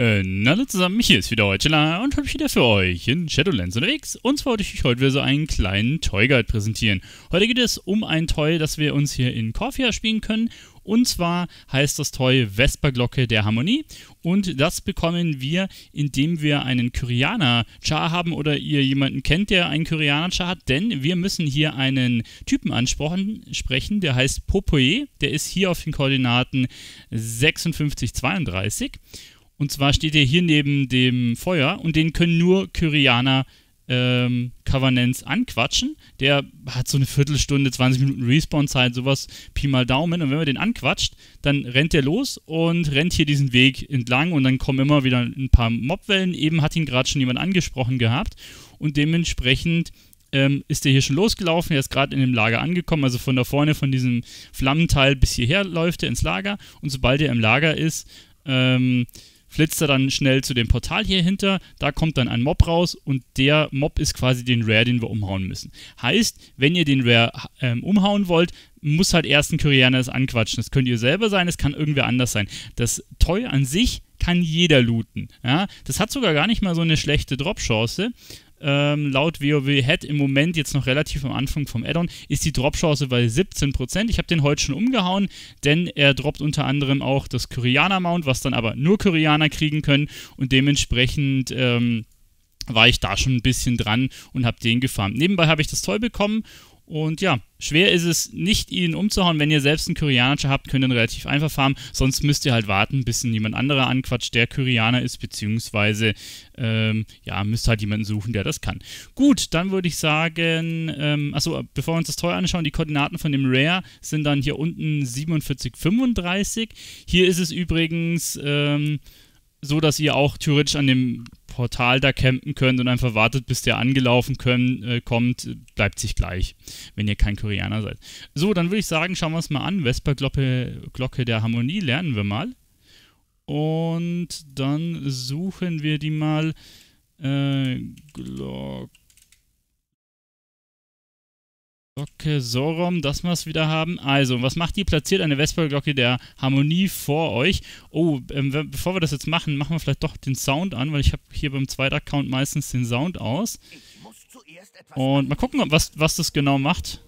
Äh, hallo zusammen, hier ist wieder heute Chilla und heute wieder für euch in Shadowlands unterwegs. Und zwar wollte ich euch heute wieder so einen kleinen Toy Guide präsentieren. Heute geht es um ein Toy, das wir uns hier in Corfia spielen können. Und zwar heißt das Toy Vesperglocke der Harmonie. Und das bekommen wir, indem wir einen Kyrianer-Char haben oder ihr jemanden kennt, der einen Kyrianer-Char hat. Denn wir müssen hier einen Typen ansprechen, sprechen, der heißt Popoe. Der ist hier auf den Koordinaten 5632. Und zwar steht er hier neben dem Feuer und den können nur Kyrianer ähm, Covenants anquatschen. Der hat so eine Viertelstunde, 20 Minuten Respawn-Zeit, sowas, Pi mal Daumen. Und wenn man den anquatscht, dann rennt der los und rennt hier diesen Weg entlang und dann kommen immer wieder ein paar Mobwellen. Eben hat ihn gerade schon jemand angesprochen gehabt und dementsprechend ähm, ist der hier schon losgelaufen. Er ist gerade in dem Lager angekommen, also von da vorne, von diesem Flammenteil bis hierher läuft er ins Lager und sobald er im Lager ist, ähm, flitzt er dann schnell zu dem Portal hier hinter, da kommt dann ein Mob raus und der Mob ist quasi den Rare, den wir umhauen müssen. Heißt, wenn ihr den Rare ähm, umhauen wollt, muss halt erst ein Koreaner das anquatschen. Das könnt ihr selber sein, es kann irgendwer anders sein. Das Toy an sich kann jeder looten. Ja? Das hat sogar gar nicht mal so eine schlechte Drop-Chance ähm, laut WoW Head im Moment jetzt noch relativ am Anfang vom Addon, ist die Drop-Chance bei 17%. Ich habe den heute schon umgehauen, denn er droppt unter anderem auch das Koreaner-Mount, was dann aber nur Koreaner kriegen können und dementsprechend. Ähm, war ich da schon ein bisschen dran und habe den gefarmt. Nebenbei habe ich das toll bekommen und ja, schwer ist es nicht, ihn umzuhauen. Wenn ihr selbst einen Koreanischer habt, könnt ihr ihn relativ einfach farmen. Sonst müsst ihr halt warten, bis ihn jemand anderer anquatscht, der Koreaner ist, beziehungsweise ähm, ja, müsst halt jemanden suchen, der das kann. Gut, dann würde ich sagen, ähm, achso, bevor wir uns das Tor anschauen, die Koordinaten von dem Rare sind dann hier unten 47,35. Hier ist es übrigens. Ähm, so, dass ihr auch theoretisch an dem Portal da campen könnt und einfach wartet, bis der angelaufen können, äh, kommt, bleibt sich gleich, wenn ihr kein Koreaner seid. So, dann würde ich sagen, schauen wir es mal an. Vesperglocke Glocke der Harmonie lernen wir mal. Und dann suchen wir die mal. Äh, Glocke. Glocke so rum, dass wir es wieder haben. Also, was macht die? Platziert eine Vesperglocke der Harmonie vor euch. Oh, ähm, bevor wir das jetzt machen, machen wir vielleicht doch den Sound an, weil ich habe hier beim zweiten Account meistens den Sound aus. Und mal gucken, was, was das genau macht.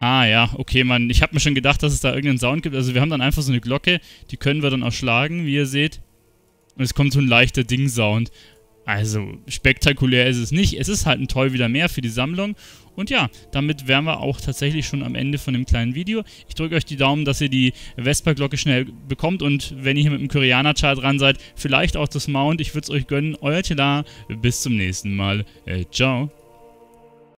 Ah ja, okay, man, Ich habe mir schon gedacht, dass es da irgendeinen Sound gibt. Also wir haben dann einfach so eine Glocke, die können wir dann auch schlagen, wie ihr seht. Und es kommt so ein leichter Ding-Sound. Also spektakulär ist es nicht. Es ist halt ein Toll wieder mehr für die Sammlung. Und ja, damit wären wir auch tatsächlich schon am Ende von dem kleinen Video. Ich drücke euch die Daumen, dass ihr die Vespa-Glocke schnell bekommt und wenn ihr hier mit dem Koreaner-Chart dran seid, vielleicht auch das Mount. Ich würde es euch gönnen. Euer Tila. bis zum nächsten Mal. Äh, ciao.